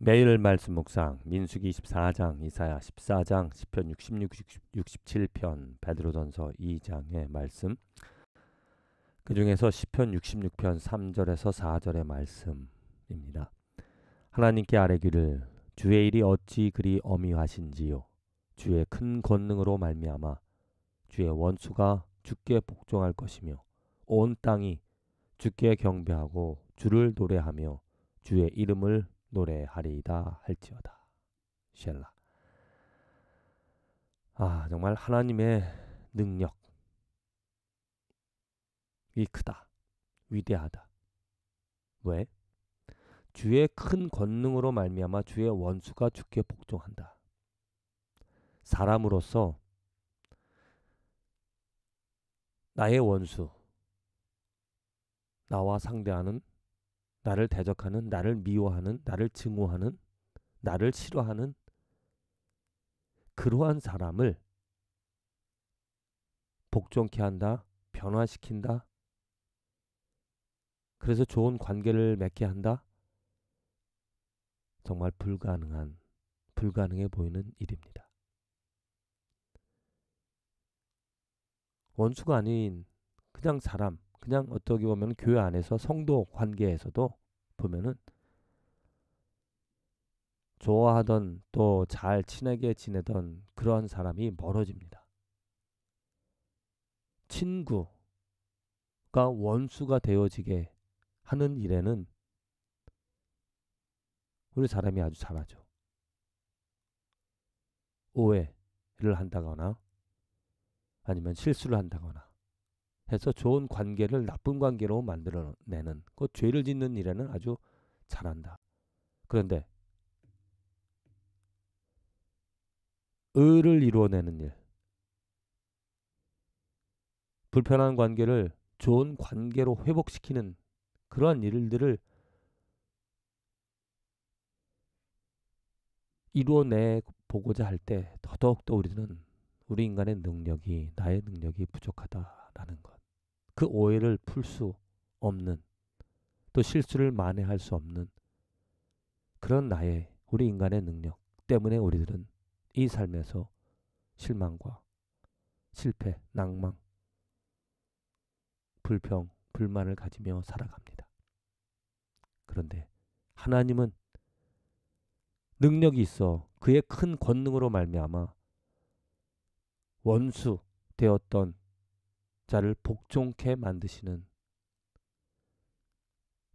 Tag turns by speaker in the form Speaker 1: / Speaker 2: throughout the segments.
Speaker 1: 매일 말씀 묵상 민수기 24장 이사야 14장 시편 66 67편 베드로전서 2장의 말씀 그 중에서 시편 66편 3절에서 4절의 말씀입니다. 하나님께 아뢰기를 주의 일이 어찌 그리 어미하신지요 주의 큰 권능으로 말미암아 주의 원수가 주께 복종할 것이며 온 땅이 주께 경배하고 주를 노래하며 주의 이름을 노래하리이다 할지어다. 셀라. 아, 정말 하나님의 능력이 크다. 위대하다. 왜? 주의 큰 권능으로 말미암아 주의 원수가 죽게 복종한다. 사람으로서 나의 원수 나와 상대하는 나를 대적하는, 나를 미워하는, 나를 증오하는, 나를 싫어하는 그러한 사람을 복종케 한다, 변화시킨다. 그래서 좋은 관계를 맺게 한다. 정말 불가능한, 불가능해 보이는 일입니다. 원수가 아닌 그냥 사람, 그냥 어떻게 보면 교회 안에서 성도 관계에서도 보면은 좋아하던 또 잘 친하게 지내던 그러한 사람이 멀어집니다. 친구가 원수가 되어지게 하는 일에는 우리 사람이 아주 잘하죠. 오해를 한다거나 아니면 실수를 한다거나 해서 좋은 관계를 나쁜 관계로 만들어내는 그 죄를 짓는 일에는 아주 잘한다. 그런데 을을 이루어내는 일, 불편한 관계를 좋은 관계로 회복시키는 그러한 일들을 이루어내 보고자 할 때 더더욱 더 우리는 우리 인간의 능력이 나의 능력이 부족하다라는 것. 그 오해를 풀 수 없는 또 실수를 만회할 수 없는 그런 나의 우리 인간의 능력 때문에 우리들은 이 삶에서 실망과 실패, 낭망, 불평, 불만을 가지며 살아갑니다. 그런데 하나님은 능력이 있어 그의 큰 권능으로 말미암아 원수 되었던 자를 복종케 만드시는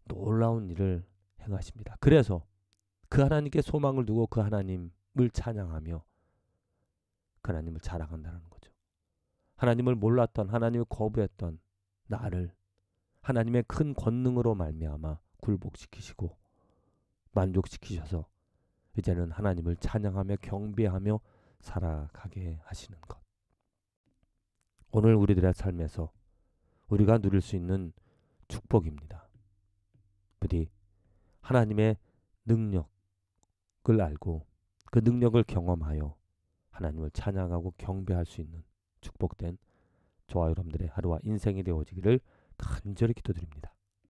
Speaker 1: 놀라운 일을 행하십니다. 그래서 그 하나님께 소망을 두고 그 하나님을 찬양하며 그 하나님을 자랑한다는 거죠. 하나님을 몰랐던 하나님을 거부했던 나를 하나님의 큰 권능으로 말미암아 굴복시키시고 만족시키셔서 이제는 하나님을 찬양하며 경배하며 살아가게 하시는 것. 오늘 우리들의 삶에서 우리가 누릴 수 있는 축복입니다. 부디 하나님의 능력을 알고 그 능력을 경험하여 하나님을 찬양하고 경배할 수 있는 축복된 저와 여러분들의 하루와 인생이 되어지기를 간절히 기도드립니다.